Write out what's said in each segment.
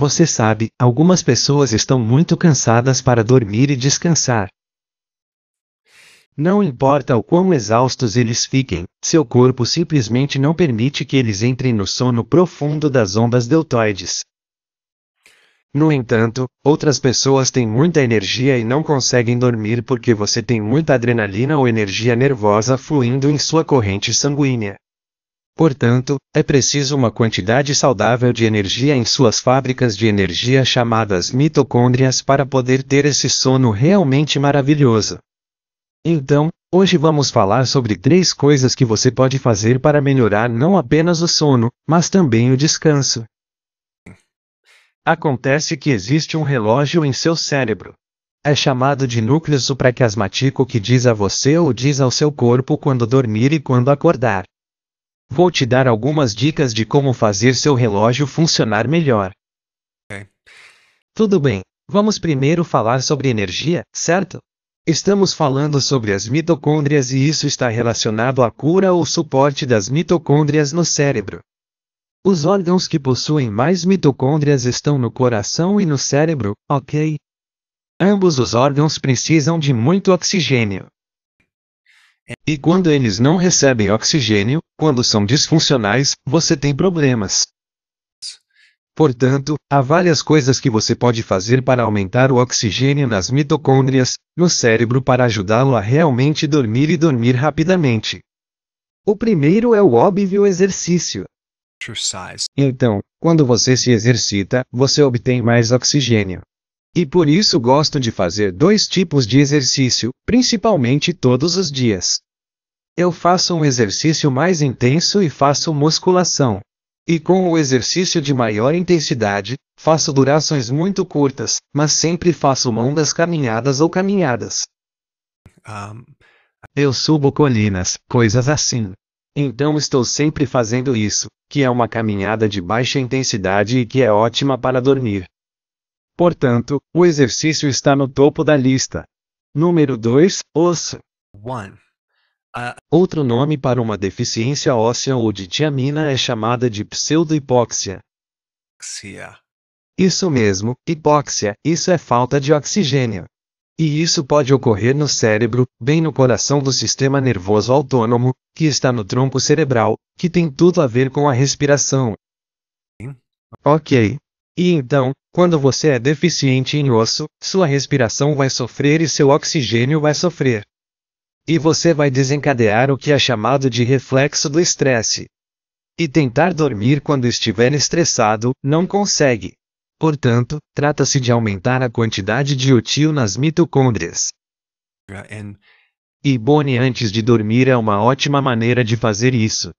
Você sabe, algumas pessoas estão muito cansadas para dormir e descansar. Não importa o quão exaustos eles fiquem, seu corpo simplesmente não permite que eles entrem no sono profundo das ondas deltoides. No entanto, outras pessoas têm muita energia e não conseguem dormir porque você tem muita adrenalina ou energia nervosa fluindo em sua corrente sanguínea. Portanto, é preciso uma quantidade saudável de energia em suas fábricas de energia chamadas mitocôndrias para poder ter esse sono realmente maravilhoso. Então, hoje vamos falar sobre três coisas que você pode fazer para melhorar não apenas o sono, mas também o descanso. Acontece que existe um relógio em seu cérebro. É chamado de núcleo supraquiasmático que diz a você ou diz ao seu corpo quando dormir e quando acordar. Vou te dar algumas dicas de como fazer seu relógio funcionar melhor. Okay. Tudo bem, vamos primeiro falar sobre energia, certo? Estamos falando sobre as mitocôndrias e isso está relacionado à cura ou suporte das mitocôndrias no cérebro. Os órgãos que possuem mais mitocôndrias estão no coração e no cérebro, ok? Ambos os órgãos precisam de muito oxigênio. E quando eles não recebem oxigênio, quando são disfuncionais, você tem problemas. Portanto, há várias coisas que você pode fazer para aumentar o oxigênio nas mitocôndrias, no cérebro para ajudá-lo a realmente dormir e dormir rapidamente. O primeiro é o óbvio exercício. Então, quando você se exercita, você obtém mais oxigênio. E por isso gosto de fazer dois tipos de exercício, principalmente todos os dias. Eu faço um exercício mais intenso e faço musculação. E com o exercício de maior intensidade, faço durações muito curtas, mas sempre faço mão das caminhadas ou caminhadas. Um... Ah, Eu subo colinas, coisas assim. Então estou sempre fazendo isso, que é uma caminhada de baixa intensidade e que é ótima para dormir. Portanto, o exercício está no topo da lista. Número 2, osso. Outro nome para uma deficiência óssea ou de tiamina é chamada de pseudohipóxia. Isso mesmo, hipóxia, isso é falta de oxigênio. E isso pode ocorrer no cérebro, bem no coração do sistema nervoso autônomo, que está no tronco cerebral, que tem tudo a ver com a respiração. Ok, e então, quando você é deficiente em osso, sua respiração vai sofrer e seu oxigênio vai sofrer. E você vai desencadear o que é chamado de reflexo do estresse. E tentar dormir quando estiver estressado, não consegue. Portanto, trata-se de aumentar a quantidade de útil nas mitocôndrias. E bone antes de dormir é uma ótima maneira de fazer isso.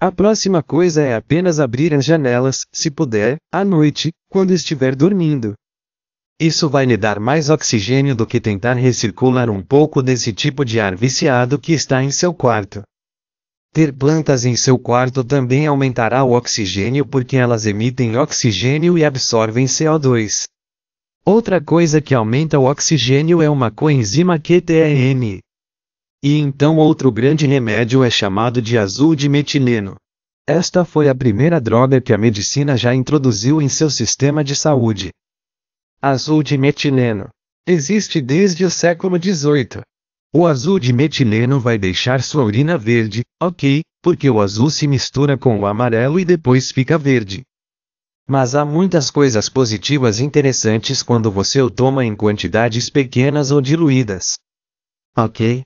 A próxima coisa é apenas abrir as janelas, se puder, à noite, quando estiver dormindo. Isso vai lhe dar mais oxigênio do que tentar recircular um pouco desse tipo de ar viciado que está em seu quarto. Ter plantas em seu quarto também aumentará o oxigênio porque elas emitem oxigênio e absorvem CO2. Outra coisa que aumenta o oxigênio é uma coenzima QTEN, e então outro grande remédio é chamado de azul de metileno. Esta foi a primeira droga que a medicina já introduziu em seu sistema de saúde. Azul de metileno. Existe desde o século XVIII. O azul de metileno vai deixar sua urina verde, ok, porque o azul se mistura com o amarelo e depois fica verde. Mas há muitas coisas positivas interessantes quando você o toma em quantidades pequenas ou diluídas. Ok,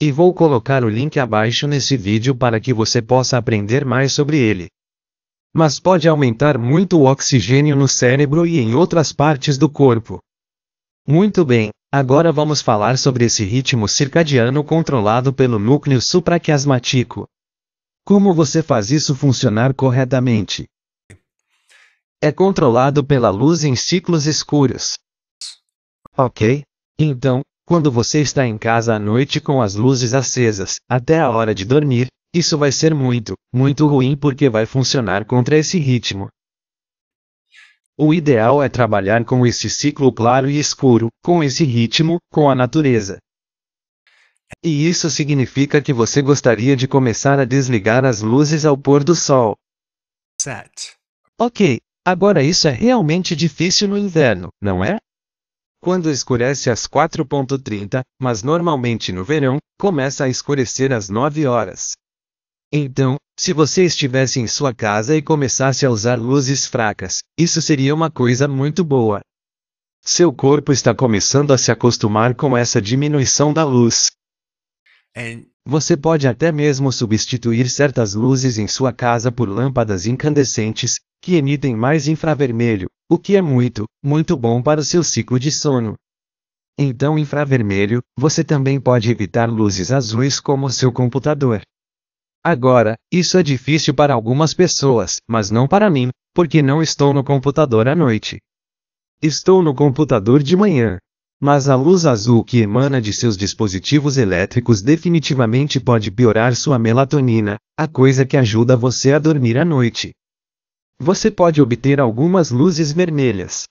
e vou colocar o link abaixo nesse vídeo para que você possa aprender mais sobre ele. Mas pode aumentar muito o oxigênio no cérebro e em outras partes do corpo. Muito bem, agora vamos falar sobre esse ritmo circadiano controlado pelo núcleo supraquiasmático. Como você faz isso funcionar corretamente? É controlado pela luz em ciclos escuros. Ok? Então, quando você está em casa à noite com as luzes acesas, até a hora de dormir, isso vai ser muito, muito ruim porque vai funcionar contra esse ritmo. O ideal é trabalhar com esse ciclo claro e escuro, com esse ritmo, com a natureza. E isso significa que você gostaria de começar a desligar as luzes ao pôr do sol. 7. Ok, agora isso é realmente difícil no inverno, não é? quando escurece às 4.30, mas normalmente no verão, começa a escurecer às 9 horas. Então, se você estivesse em sua casa e começasse a usar luzes fracas, isso seria uma coisa muito boa. Seu corpo está começando a se acostumar com essa diminuição da luz. Você pode até mesmo substituir certas luzes em sua casa por lâmpadas incandescentes, que emitem mais infravermelho, o que é muito, muito bom para o seu ciclo de sono. Então, infravermelho, você também pode evitar luzes azuis como seu computador. Agora, isso é difícil para algumas pessoas, mas não para mim, porque não estou no computador à noite. Estou no computador de manhã. Mas a luz azul que emana de seus dispositivos elétricos definitivamente pode piorar sua melatonina, a coisa que ajuda você a dormir à noite. Você pode obter algumas luzes vermelhas.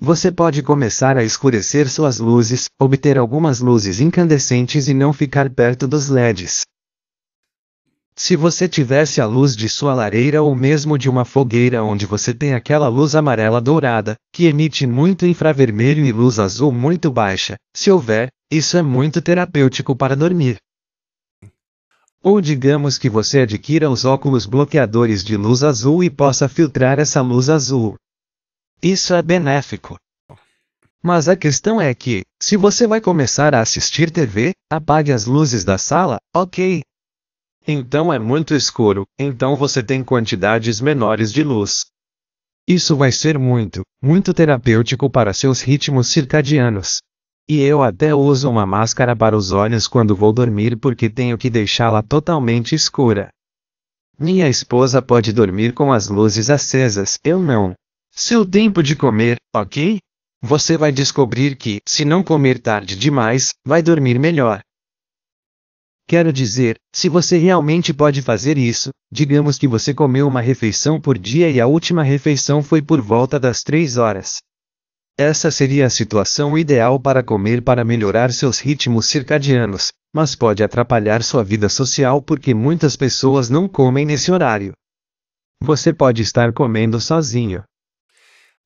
Você pode começar a escurecer suas luzes, obter algumas luzes incandescentes e não ficar perto dos LEDs. Se você tivesse a luz de sua lareira ou mesmo de uma fogueira onde você tem aquela luz amarela dourada, que emite muito infravermelho e luz azul muito baixa, se houver, isso é muito terapêutico para dormir. Ou digamos que você adquira os óculos bloqueadores de luz azul e possa filtrar essa luz azul. Isso é benéfico. Mas a questão é que, se você vai começar a assistir TV, apague as luzes da sala, ok. Então é muito escuro, então você tem quantidades menores de luz. Isso vai ser muito, muito terapêutico para seus ritmos circadianos. E eu até uso uma máscara para os olhos quando vou dormir porque tenho que deixá-la totalmente escura. Minha esposa pode dormir com as luzes acesas, eu não. Seu tempo de comer, ok? Você vai descobrir que, se não comer tarde demais, vai dormir melhor. Quero dizer, se você realmente pode fazer isso, digamos que você comeu uma refeição por dia e a última refeição foi por volta das 3 horas. Essa seria a situação ideal para comer para melhorar seus ritmos circadianos, mas pode atrapalhar sua vida social porque muitas pessoas não comem nesse horário. Você pode estar comendo sozinho.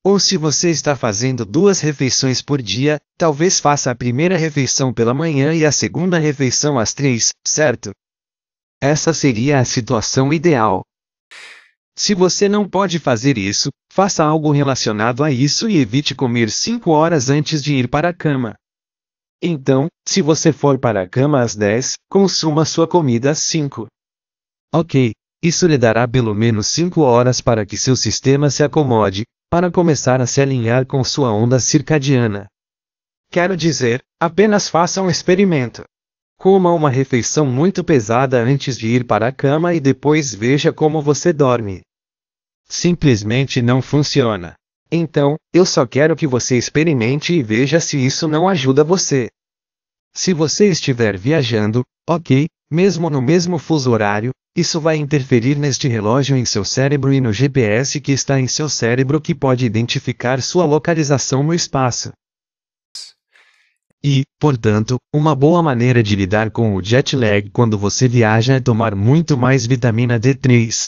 Ou se você está fazendo duas refeições por dia, talvez faça a primeira refeição pela manhã e a segunda refeição às três, certo? Essa seria a situação ideal. Se você não pode fazer isso, faça algo relacionado a isso e evite comer 5 horas antes de ir para a cama. Então, se você for para a cama às 10, consuma sua comida às 5. Ok, isso lhe dará pelo menos 5 horas para que seu sistema se acomode, para começar a se alinhar com sua onda circadiana. Quero dizer, apenas faça um experimento. Coma uma refeição muito pesada antes de ir para a cama e depois veja como você dorme. Simplesmente não funciona. Então, eu só quero que você experimente e veja se isso não ajuda você. Se você estiver viajando, ok, mesmo no mesmo fuso horário, isso vai interferir neste relógio em seu cérebro e no GPS que está em seu cérebro que pode identificar sua localização no espaço. E, portanto, uma boa maneira de lidar com o jet lag quando você viaja é tomar muito mais vitamina D3.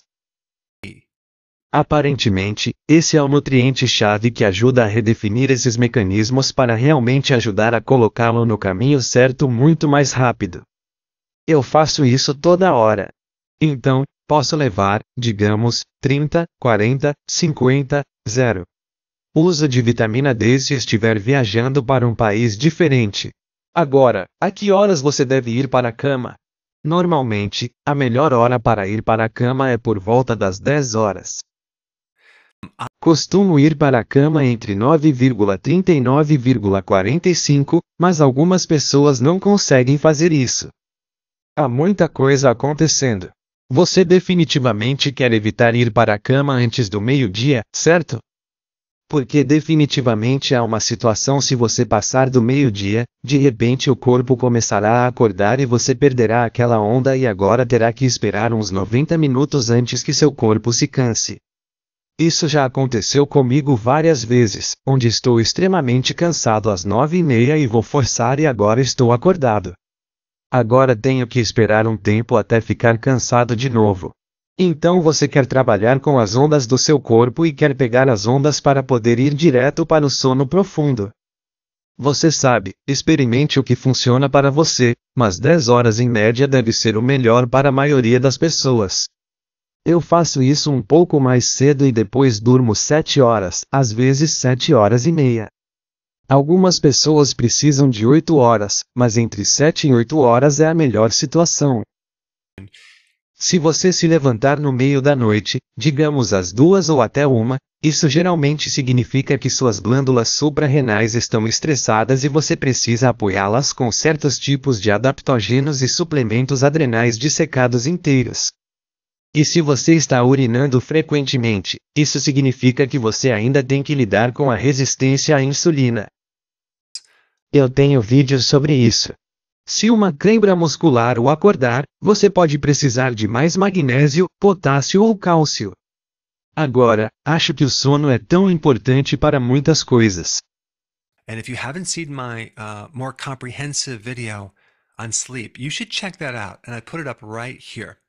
Aparentemente, esse é o nutriente-chave que ajuda a redefinir esses mecanismos para realmente ajudar a colocá-lo no caminho certo muito mais rápido. Eu faço isso toda hora. Então, posso levar, digamos, 30, 40, 50, 0 usa de vitamina D se estiver viajando para um país diferente. Agora, a que horas você deve ir para a cama? Normalmente, a melhor hora para ir para a cama é por volta das 10 horas. Costumo ir para a cama entre 9,30 e 9,45, mas algumas pessoas não conseguem fazer isso. Há muita coisa acontecendo. Você definitivamente quer evitar ir para a cama antes do meio-dia, certo? Porque definitivamente há uma situação se você passar do meio-dia, de repente o corpo começará a acordar e você perderá aquela onda e agora terá que esperar uns 90 minutos antes que seu corpo se canse. Isso já aconteceu comigo várias vezes, onde estou extremamente cansado às nove e meia e vou forçar e agora estou acordado. Agora tenho que esperar um tempo até ficar cansado de novo. Então você quer trabalhar com as ondas do seu corpo e quer pegar as ondas para poder ir direto para o sono profundo. Você sabe, experimente o que funciona para você, mas 10 horas em média deve ser o melhor para a maioria das pessoas. Eu faço isso um pouco mais cedo e depois durmo 7 horas, às vezes 7 horas e meia. Algumas pessoas precisam de 8 horas, mas entre 7 e 8 horas é a melhor situação. Se você se levantar no meio da noite, digamos às duas ou até uma, isso geralmente significa que suas glândulas suprarrenais estão estressadas e você precisa apoiá-las com certos tipos de adaptógenos e suplementos adrenais dissecados inteiros. E se você está urinando frequentemente, isso significa que você ainda tem que lidar com a resistência à insulina. Eu tenho vídeos sobre isso. Se uma cãibra muscular o acordar, você pode precisar de mais magnésio, potássio ou cálcio. Agora, acho que o sono é tão importante para muitas coisas. And if you haven't seen my uh, more comprehensive video on sleep, you should check that out. And I put it up right here.